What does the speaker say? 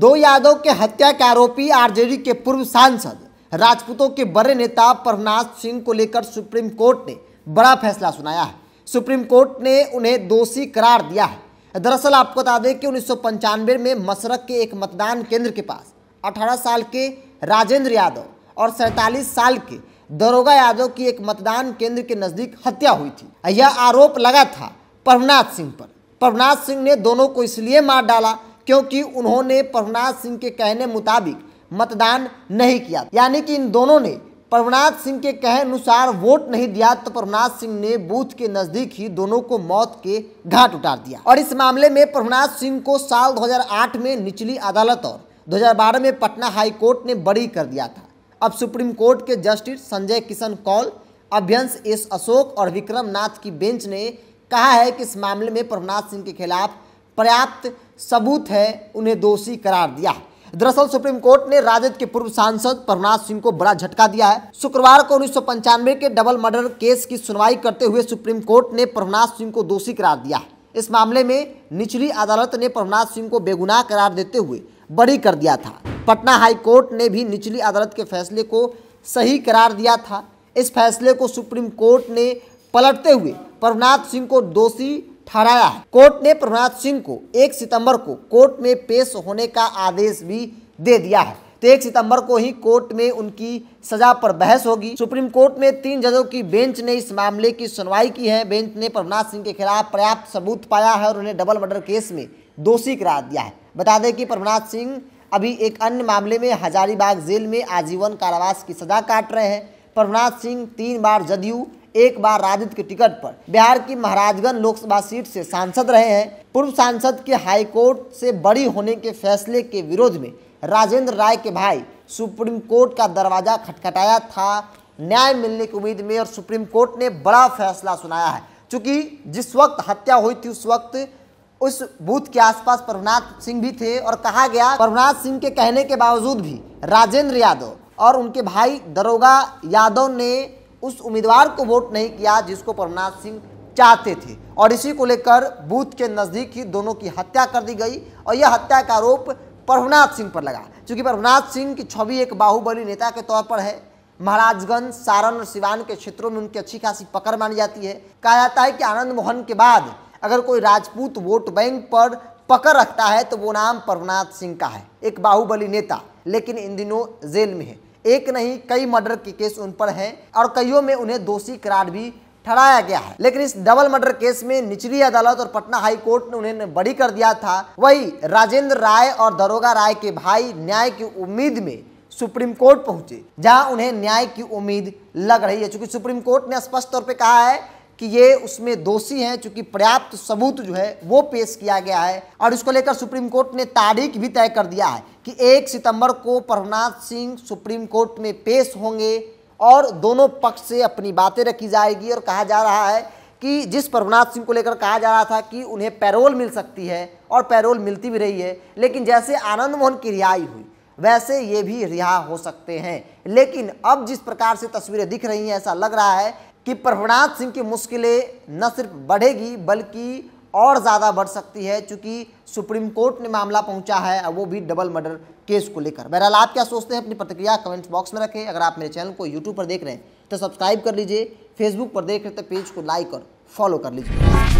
दो यादव के हत्या के आरोपी आरजेडी के पूर्व सांसद राजपूतों के बड़े नेता प्रभनाथ सिंह को लेकर सुप्रीम कोर्ट ने बड़ा फैसला सुनाया है सुप्रीम कोर्ट ने उन्हें दोषी करार दिया है दरअसल आपको बता दें कि उन्नीस में मसरक के एक मतदान केंद्र के पास 18 साल के राजेंद्र यादव और सैंतालीस साल के दरोगा यादव की एक मतदान केंद्र के नज़दीक हत्या हुई थी यह आरोप लगा था प्रभनाथ सिंह पर प्रभनाथ सिंह ने दोनों को इसलिए मार डाला क्योंकि उन्होंने प्रभुनाथ सिंह के कहने मुताबिक मतदान नहीं किया यानी कि इन दोनों ने प्रभुनाथ सिंह के कहे अनुसार वोट नहीं दिया तो प्रभुनाथ सिंह ने बूथ के नजदीक ही दोनों को मौत के घाट उतार दिया और इस मामले में प्रभुनाथ सिंह को साल 2008 में निचली अदालत और 2012 में पटना हाई कोर्ट ने बरी कर दिया था अब सुप्रीम कोर्ट के जस्टिस संजय किशन कौल अभ्यंश एस अशोक और विक्रम नाथ की बेंच ने कहा है कि इस मामले में प्रभुनाथ सिंह के खिलाफ पर्याप्त सबूत है उन्हें दोषी करार दिया है दरअसल सुप्रीम कोर्ट ने राजद के पूर्व सांसद प्रभनाथ सिंह को बड़ा झटका दिया है शुक्रवार को उन्नीस के डबल मर्डर केस की सुनवाई करते हुए सुप्रीम कोर्ट ने प्रहलाद सिंह को दोषी करार दिया है इस मामले में निचली अदालत ने प्रभुनाथ सिंह को बेगुनाह करार देते हुए बड़ी कर दिया था पटना हाई कोर्ट ने भी निचली अदालत के फैसले को सही करार दिया था इस फैसले को सुप्रीम कोर्ट ने पलटते हुए प्रभनाथ सिंह को दोषी ठहराया है कोर्ट ने प्रभुनाथ सिंह को एक सितंबर को कोर्ट में पेश होने का आदेश भी दे दिया है तो एक सितंबर को ही कोर्ट में उनकी सजा पर बहस होगी सुप्रीम कोर्ट में तीन जजों की बेंच ने इस मामले की सुनवाई की है बेंच ने प्रभुनाथ सिंह के खिलाफ पर्याप्त सबूत पाया है और उन्हें डबल मर्डर केस में दोषी करार दिया है बता दें कि प्रभुनाथ सिंह अभी एक अन्य मामले में हजारीबाग जेल में आजीवन कारावास की सजा काट रहे हैं प्रभुनाथ सिंह तीन बार जदयू एक बार राजद के टिकट पर बिहार की महाराजगंज लोकसभा सीट से सांसद रहे हैं पूर्व सांसद के हाईकोर्ट से बड़ी होने के फैसले के विरोध में राजेंद्र राय के भाई सुप्रीम कोर्ट का दरवाजा खटखटाया था न्याय मिलने की उम्मीद में और सुप्रीम कोर्ट ने बड़ा फैसला सुनाया है चूंकि जिस वक्त हत्या हुई थी उस वक्त उस बूथ के आसपास प्रभुनाथ सिंह भी थे और कहा गया प्रभुनाथ सिंह के कहने के बावजूद भी राजेंद्र यादव और उनके भाई दरोगा यादव ने उस उम्मीदवार को वोट नहीं किया जिसको परमनाथ सिंह चाहते थे और इसी को लेकर बूथ के नज़दीक ही दोनों की हत्या कर दी गई और यह हत्या का आरोप प्रभुनाथ सिंह पर लगा क्योंकि प्रभुनाथ सिंह की छवि एक बाहुबली नेता के तौर पर है महाराजगंज सारण और सिवान के क्षेत्रों में उनकी अच्छी खासी पकड़ मानी जाती है कहा जाता है कि आनंद मोहन के बाद अगर कोई राजपूत वोट बैंक पर पकड़ रखता है तो वो नाम प्रभुनाथ सिंह का है एक बाहुबली नेता लेकिन इन दिनों जेल में है एक नहीं कई मर्डर के केस उन पर हैं और कईयों में उन्हें दोषी करार भी ठहराया गया है लेकिन इस डबल मर्डर केस में निचली अदालत और पटना हाई कोर्ट ने उन्हें बड़ी कर दिया था वही राजेंद्र राय और दरोगा राय के भाई न्याय की उम्मीद में सुप्रीम कोर्ट पहुंचे जहां उन्हें न्याय की उम्मीद लग रही है चूंकि सुप्रीम कोर्ट ने स्पष्ट तौर पर कहा है कि ये उसमें दोषी हैं चूंकि पर्याप्त सबूत जो है वो पेश किया गया है और इसको लेकर सुप्रीम कोर्ट ने तारीख भी तय कर दिया है कि एक सितंबर को प्रभुनाथ सिंह सुप्रीम कोर्ट में पेश होंगे और दोनों पक्ष से अपनी बातें रखी जाएगी और कहा जा रहा है कि जिस प्रभुनाथ सिंह को लेकर कहा जा रहा था कि उन्हें पैरोल मिल सकती है और पैरोल मिलती भी रही है लेकिन जैसे आनंद मोहन की रिहाई हुई वैसे ये भी रिहा हो सकते हैं लेकिन अब जिस प्रकार से तस्वीरें दिख रही हैं ऐसा लग रहा है कि प्रभुनाथ सिंह की मुश्किलें न सिर्फ बढ़ेगी बल्कि और ज़्यादा बढ़ सकती है चूँकि सुप्रीम कोर्ट ने मामला पहुंचा है और वो भी डबल मर्डर केस को लेकर बहरहाल आप क्या सोचते हैं अपनी प्रतिक्रिया कमेंट बॉक्स में रखें अगर आप मेरे चैनल को यूट्यूब पर देख रहे हैं तो सब्सक्राइब कर लीजिए फेसबुक पर देख रहे हैं तो पेज को लाइक और फॉलो कर लीजिए